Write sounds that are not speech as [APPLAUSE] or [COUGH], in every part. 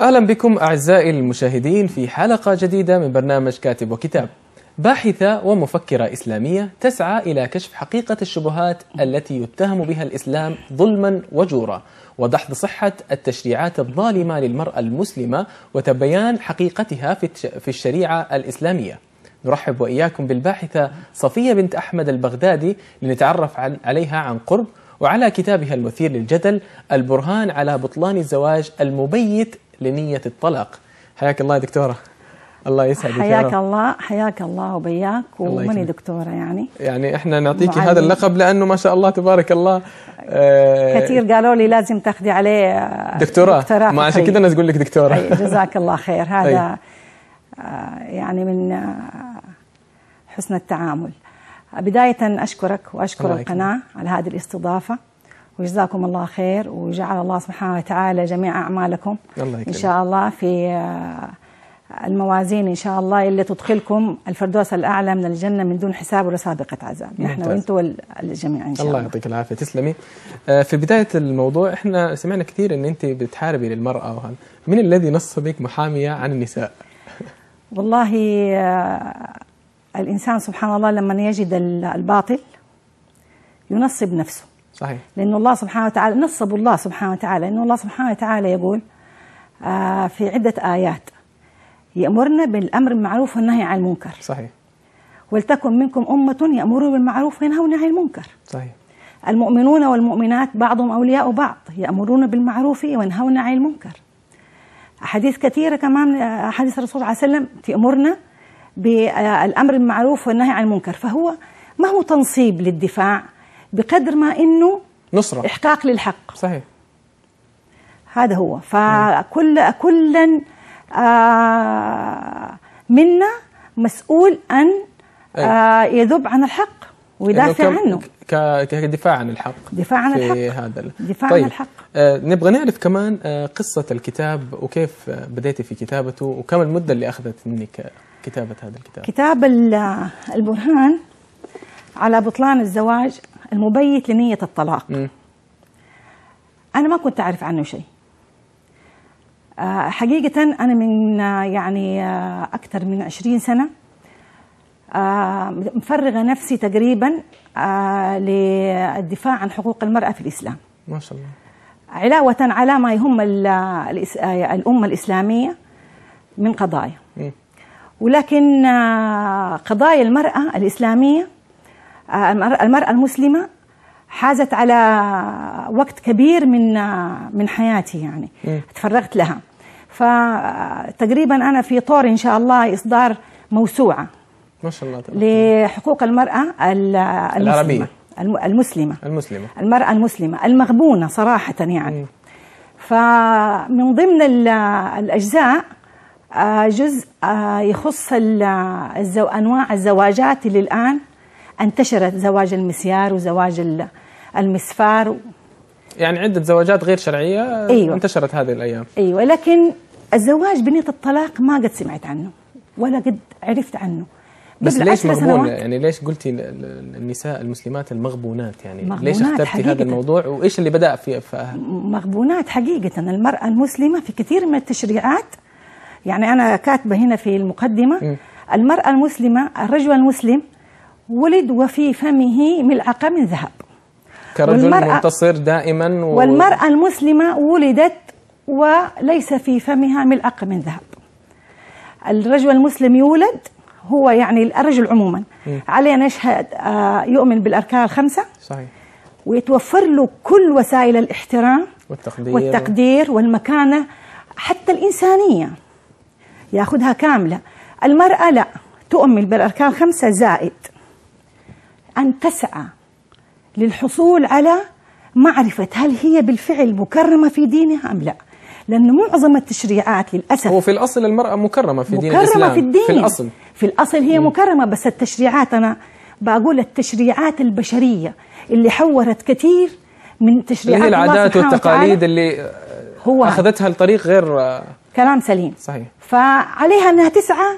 أهلا بكم أعزائي المشاهدين في حلقة جديدة من برنامج كاتب وكتاب باحثة ومفكرة إسلامية تسعى إلى كشف حقيقة الشبهات التي يتهم بها الإسلام ظلما وجورا ودحض صحة التشريعات الظالمة للمرأة المسلمة وتبيان حقيقتها في الشريعة الإسلامية نرحب وإياكم بالباحثة صفية بنت أحمد البغدادي لنتعرف عن عليها عن قرب وعلى كتابها المثير للجدل البرهان على بطلان الزواج المبيت لنية الطلاق حياك الله يا دكتورة الله يسعدك حياك الله حياك الله وبياك ومني دكتوره يعني يعني احنا نعطيكي هذا اللقب لانه ما شاء الله تبارك الله آه كثير قالوا لي لازم تاخذي عليه آه، دكتوراه دكتورة ما عشان كذا الناس تقول لك دكتوره جزاك الله خير [LAUGHS] طيب. هذا آه يعني من آه، حسن التعامل آه، بدايه اشكرك واشكر القناه على هذه الاستضافه وجزاكم الله خير وجعل الله سبحانه وتعالى جميع أعمالكم الله إن شاء الله في آه، الموازين إن شاء الله اللي تدخلكم الفردوس الأعلى من الجنة من دون حساب ولا سابقة عذاب نحن وانتم والجميع إن شاء الله الله يعطيك العافية تسلمي آه، في بداية الموضوع إحنا سمعنا كثير أن أنت بتحاربي للمرأة وهن. من الذي نص بك محامية عن النساء؟ والله آه، الإنسان سبحان الله لما يجد الباطل ينصب نفسه صحيح لأن الله سبحانه وتعالى نصب الله سبحانه وتعالى أن الله سبحانه وتعالى يقول آه، في عدة آيات يأمرنا بالأمر بالمعروف والنهي عن المنكر صحيح ولتكن منكم أمة يأمرون بالمعروف وينهون عن المنكر صحيح المؤمنون والمؤمنات بعضهم أولياء بعض يأمرون بالمعروف وينهون عن المنكر أحاديث كثيرة كمان آه، أحاديث الرسول صلى الله عليه وسلم تأمرنا بالأمر بالمعروف والنهي عن المنكر فهو ما هو تنصيب للدفاع بقدر ما انه نصرة احقاق للحق صحيح هذا هو فكل كلا آه، منا مسؤول ان أيوة. آه، يذب عن الحق ويدافع عنه كدفاع عن الحق دفاع عن في الحق هذا دفاع طيب. عن الحق آه نبغى نعرف كمان آه قصة الكتاب وكيف آه بديتي في كتابته وكم المدة اللي أخذت منك كتابة هذا الكتاب كتاب البرهان على بطلان الزواج المبيت لنية الطلاق م. أنا ما كنت أعرف عنه شيء آه، حقيقة أنا من آه، يعني آه، أكثر من 20 سنة مفرغة نفسي تقريبا للدفاع عن حقوق المرأة في الإسلام ما شاء الله علاوة على ما يهم الأمة الإسلامية من قضايا ولكن قضايا المرأة الإسلامية المرأة المسلمة حازت على وقت كبير من من حياتي يعني تفرغت لها فتقريبا أنا في طور إن شاء الله إصدار موسوعة ما شاء الله تبقى. لحقوق المرأة المسلمة العربية المسلمة المسلمة المرأة المسلمة المغبونة صراحة يعني م. فمن ضمن الأجزاء آه، جزء آه، يخص أنواع الزواجات اللي الآن انتشرت زواج المسيار وزواج المسفار يعني عدة زواجات غير شرعية أيوة. انتشرت هذه الأيام أيوة لكن الزواج بنية الطلاق ما قد سمعت عنه ولا قد عرفت عنه بس ليش مغبون يعني ليش قلتي النساء المسلمات المغبونات يعني مغبونات ليش اخترتي هذا الموضوع وايش اللي بدا في مغبونات حقيقه المراه المسلمه في كثير من التشريعات يعني انا كاتبه هنا في المقدمه م. المراه المسلمه الرجل المسلم ولد وفي فمه ملعقة من ذهب كرجل منتصر دائما و... والمرأة المسلمة ولدت وليس في فمها ملعقة من ذهب الرجل المسلم يولد هو يعني الرجل عموما م. أن يشهد آه، يؤمن بالأركان الخمسة صحيح ويتوفر له كل وسائل الاحترام والتقدير, والتقدير والمكانة حتى الإنسانية ياخذها كاملة المرأة لا تؤمن بالأركان الخمسة زائد أن تسعى للحصول على معرفة هل هي بالفعل مكرمة في دينها أم لا لأن معظم التشريعات للأسف هو في الأصل المرأة مكرمة في دين مكرمة الإسلام في الدين في الأصل في الأصل هي مكرمة بس التشريعات أنا بقول التشريعات البشرية اللي حورت كثير من تشريعات اللي هي العادات والتقاليد اللي هو أخذتها لطريق غير كلام سليم صحيح فعليها أنها تسعى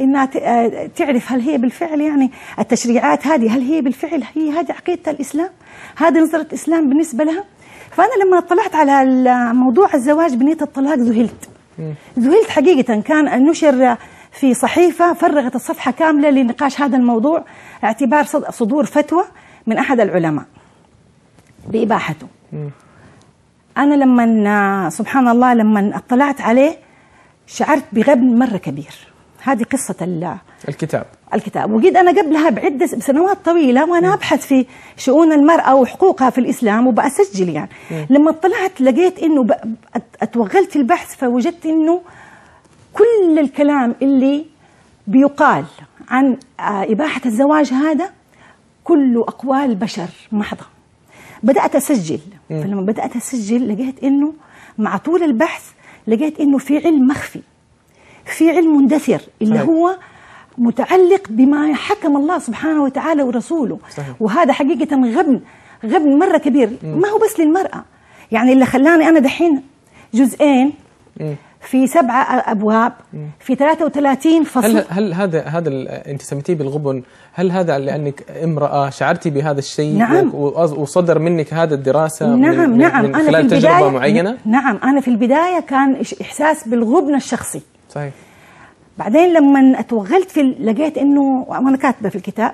انها آه، تعرف هل هي بالفعل يعني التشريعات هذه هل هي بالفعل هي هذه عقيده الاسلام؟ هذه نظره الاسلام بالنسبه لها؟ فانا لما اطلعت على موضوع الزواج بنيه الطلاق ذهلت. ذهلت حقيقه كان نشر في صحيفه فرغت الصفحه كامله لنقاش هذا الموضوع اعتبار صدور فتوى من احد العلماء باباحته. انا لما سبحان الله لما اطلعت عليه شعرت بغبن مره كبير. هذه قصة الكتاب الكتاب وجد أنا قبلها بعدة بسنوات طويلة وأنا م. أبحث في شؤون المرأة وحقوقها في الإسلام وبأسجل يعني م. لما اطلعت لقيت أنه أتوغلت البحث فوجدت أنه كل الكلام اللي بيقال عن آه، إباحة الزواج هذا كله أقوال بشر محضة بدأت أسجل م. فلما بدأت أسجل لقيت أنه مع طول البحث لقيت أنه في علم مخفي في علم مندثر اللي صحيح. هو متعلق بما حكم الله سبحانه وتعالى ورسوله صحيح. وهذا حقيقة غبن غبن مرة كبير م. ما هو بس للمرأة يعني اللي خلاني أنا دحين جزئين م. في سبعة أبواب في 33 فصل هل, هل هذا هذا أنت سميتيه بالغبن هل هذا لأنك امرأة شعرتي بهذا الشيء نعم وصدر منك هذا الدراسة نعم من نعم من خلال أنا في تجربة معينة نعم أنا في البداية كان إحساس بالغبن الشخصي صحيح بعدين لما اتوغلت في لقيت انه وانا كاتبه في الكتاب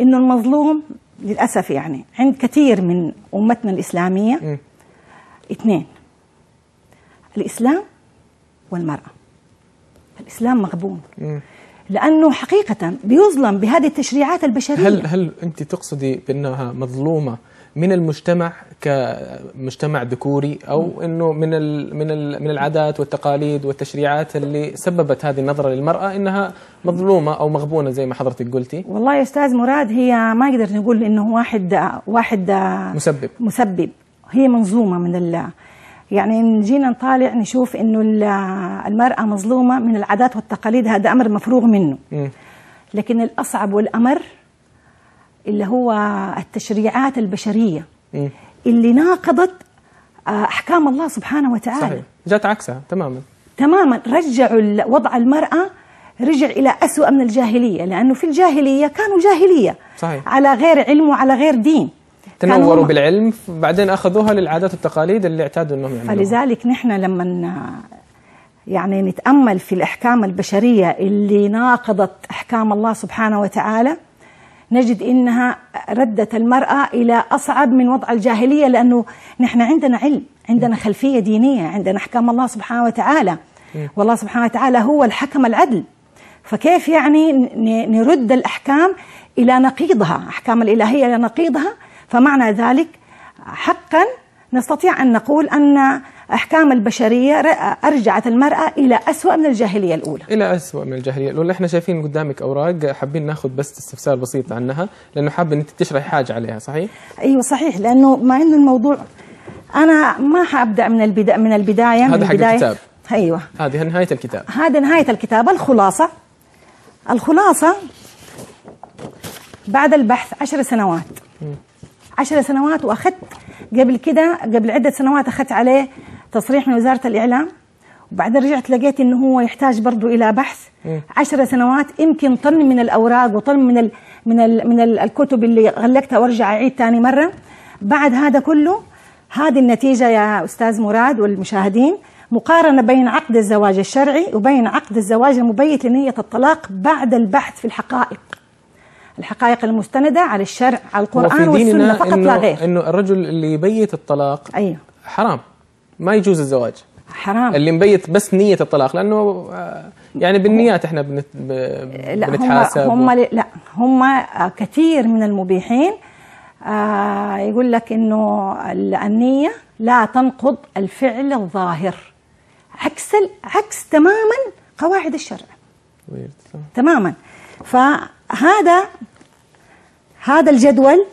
انه المظلوم للاسف يعني عند كثير من امتنا الاسلاميه م. اثنين الاسلام والمراه الاسلام مغبون م. لانه حقيقه بيظلم بهذه التشريعات البشريه هل هل انت تقصدي بانها مظلومه من المجتمع كمجتمع ذكوري او انه من من من العادات والتقاليد والتشريعات اللي سببت هذه النظره للمراه انها مظلومه او مغبونه زي ما حضرتك قلتي والله يا استاذ مراد هي ما نقدر نقول انه واحد واحد مسبب مسبب هي منظومه من ال يعني جينا نطالع نشوف انه المراه مظلومه من العادات والتقاليد هذا امر مفروغ منه م. لكن الاصعب والامر اللي هو التشريعات البشرية إيه. اللي ناقضت آه، أحكام الله سبحانه وتعالى صحيح جات عكسها تماما تماما رجعوا وضع المرأة رجع إلى أسوأ من الجاهلية لأنه في الجاهلية كانوا جاهلية صحيح. على غير علم وعلى غير دين تنوروا بالعلم بعدين أخذوها للعادات والتقاليد اللي اعتادوا أنهم يعملوها فلذلك نحن لما يعني نتأمل في الأحكام البشرية اللي ناقضت أحكام الله سبحانه وتعالى نجد انها ردت المراه الى اصعب من وضع الجاهليه لانه نحن عندنا علم، عندنا نعم. خلفيه دينيه، عندنا احكام الله سبحانه وتعالى. نعم. والله سبحانه وتعالى هو الحكم العدل. فكيف يعني نرد الاحكام الى نقيضها، احكام الالهيه الى نقيضها، فمعنى ذلك حقا نستطيع أن نقول أن أحكام البشرية أرجعت المرأة إلى أسوأ من الجاهلية الأولى إلى أسوأ من الجاهلية الأولى إحنا شايفين قدامك أوراق حابين ناخذ بس استفسار بسيط عنها لأنه حابة أنت تشرح حاجة عليها صحيح؟ أيوة صحيح لأنه مع أنه الموضوع أنا ما حأبدأ من البداية من البداية هذا حق البداية. الكتاب أيوة هذه نهاية الكتاب هذا نهاية الكتاب الخلاصة الخلاصة بعد البحث عشر سنوات عشر سنوات وأخذت قبل كده قبل عده سنوات اخذت عليه تصريح من وزاره الاعلام وبعدين رجعت لقيت انه هو يحتاج برضه الى بحث عشر سنوات يمكن طن من الاوراق وطن من الـ من الـ من الـ الكتب اللي غلقتها وارجع اعيد ثاني مره بعد هذا كله هذه النتيجه يا استاذ مراد والمشاهدين مقارنه بين عقد الزواج الشرعي وبين عقد الزواج المبيت لنيه الطلاق بعد البحث في الحقائق الحقائق المستندة على الشرع على القرآن والسنة فقط لا غير إنه الرجل اللي يبيت الطلاق أيوه حرام ما يجوز الزواج حرام اللي مبيت بس نية الطلاق لأنه آه، يعني بالنيات احنا بنت لا بنتحاسب هم, هم و... لا هم آه، كثير من المبيحين آه، يقول لك انه النية لا تنقض الفعل الظاهر عكس عكس تماما قواعد الشرع ويرد تماما فهذا هذا الجدول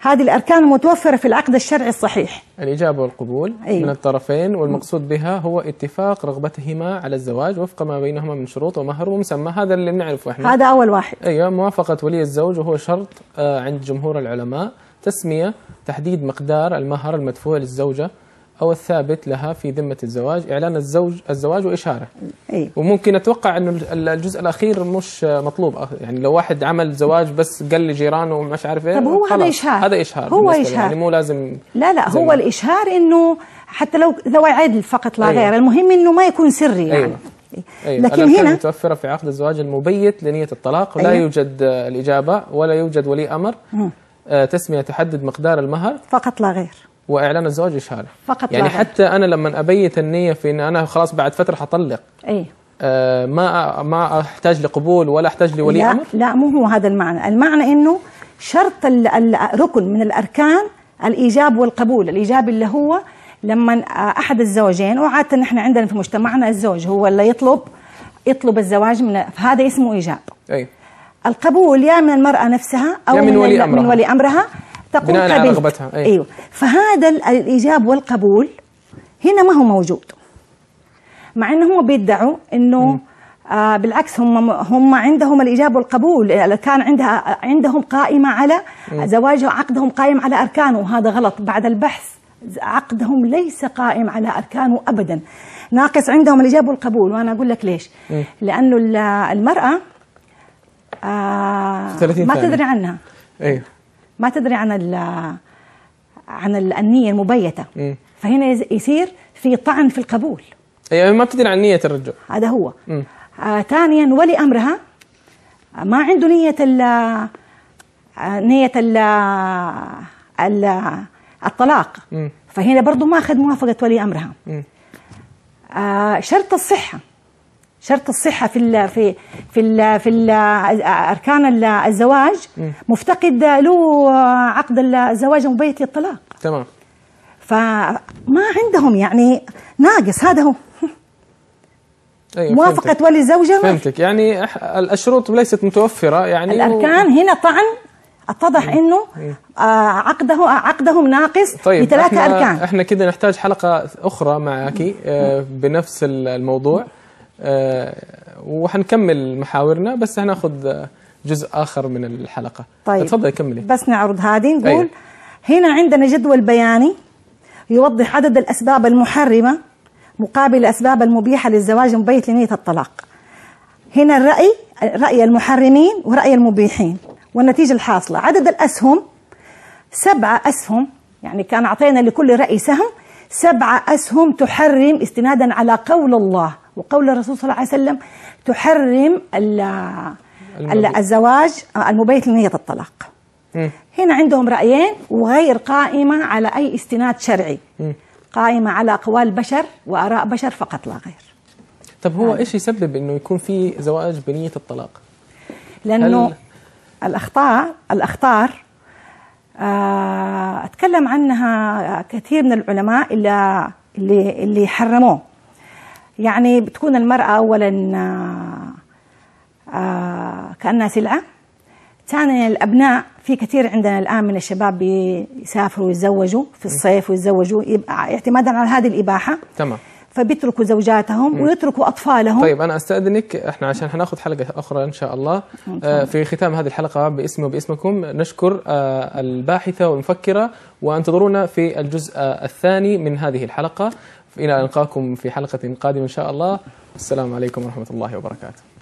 هذه الأركان المتوفرة في العقد الشرعي الصحيح الإجابة والقبول أيوه. من الطرفين والمقصود بها هو اتفاق رغبتهما على الزواج وفق ما بينهما من شروط ومهر ومسمى هذا اللي بنعرفه احنا هذا أول واحد أيوه موافقة ولي الزوج وهو شرط آه، عند جمهور العلماء تسمية تحديد مقدار المهر المدفوع للزوجة او الثابت لها في ذمه الزواج اعلان الزوج الزواج واشهاره أي. وممكن اتوقع انه الجزء الاخير مش مطلوب يعني لو واحد عمل زواج بس قال لجيرانه ومش عارف ايه طب هو هذا اشهار هذا اشهار هو اشهار يعني مو لازم لا لا هو ما. الاشهار انه حتى لو ذوي عدل فقط لا أيوة. غير المهم انه ما يكون سري أيوة. يعني أيوة. أيوة. لكن هنا متوفرة في عقد الزواج المبيت لنية الطلاق أيوة. لا يوجد الإجابة ولا يوجد ولي أمر م. آه، تسمية تحدد مقدار المهر فقط لا غير واعلان الزواج اشهاده فقط يعني لغة. حتى انا لما ابيت النيه في ان انا خلاص بعد فتره حطلق اي آه ما ما احتاج لقبول ولا احتاج لولي لا امر لا مو هو هذا المعنى المعنى انه شرط الركن من الاركان الايجاب والقبول الايجاب اللي هو لما احد الزوجين وعاده نحن عندنا في مجتمعنا الزوج هو اللي يطلب يطلب الزواج من فهذا اسمه ايجاب اي القبول يا من المرأة نفسها أو من, من ولي أمرها, من ولي أمرها تقول بناء على رغبتها أي. أيوة فهذا الإيجاب والقبول هنا ما هو موجود مع انه هم بيدعوا أنه آه بالعكس هم هم عندهم الايجاب والقبول كان عندها عندهم قائمه على زواجها عقدهم قائم على اركانه وهذا غلط بعد البحث عقدهم ليس قائم على اركانه ابدا ناقص عندهم الايجاب والقبول وانا اقول لك ليش إيه. لانه المراه آه ما تدري عنها ايوه ما تدري عن ال عن النيه المبيته إيه. فهنا يصير في طعن في القبول إيه، يعني ما بتدري عن نيه الرجل هذا هو آه، ثانيا آه ولي امرها ما عنده نيه ال آه، نيه ال الطلاق م. فهنا برضه ما اخذ موافقه ولي امرها آه شرط الصحه شرط الصحة في ال في في ال في ال أركان الزواج مفتقد له عقد الزواج مبيت للطلاق تمام فما عندهم يعني ناقص هذا هو أيوة موافقة ولي الزوجة فهمتك يعني الشروط ليست متوفرة يعني الأركان و... هنا طعن اتضح انه آه، عقده عقدهم ناقص طيب بثلاثة اركان احنا كده نحتاج حلقة اخرى معك آه، بنفس الموضوع آه، وحنكمل محاورنا بس هناخذ جزء اخر من الحلقه طيب تفضلي كملي بس نعرض هذه نقول أيوة. هنا عندنا جدول بياني يوضح عدد الاسباب المحرمه مقابل الاسباب المبيحه للزواج المبيت لنيه الطلاق هنا الراي راي المحرمين وراي المبيحين والنتيجه الحاصله عدد الاسهم سبعه اسهم يعني كان اعطينا لكل راي سهم سبعه اسهم تحرم استنادا على قول الله وقول الرسول صلى الله عليه وسلم تحرم الزواج المبيت لنية الطلاق هنا عندهم رأيين وغير قائمة على أي استناد شرعي قائمة على أقوال بشر وآراء بشر فقط لا غير طب هو إيش يسبب أنه يكون في زواج بنية الطلاق لأنه هل... الأخطاء الأخطار آه، أتكلم عنها كثير من العلماء اللي, اللي حرموه يعني بتكون المرأة أولا آه، آه، كأنها سلعة ثانيا الأبناء في كثير عندنا الآن من الشباب بيسافروا ويتزوجوا في الصيف ويتزوجوا اعتمادا على هذه الإباحة تمام فبيتركوا زوجاتهم م. ويتركوا اطفالهم طيب انا استاذنك احنا عشان حناخذ حلقه اخرى ان شاء الله آه في ختام هذه الحلقه باسمي وباسمكم نشكر آه الباحثه والمفكره وانتظرونا في الجزء آه الثاني من هذه الحلقه إلى ألقاكم في حلقة قادمة إن شاء الله السلام عليكم ورحمة الله وبركاته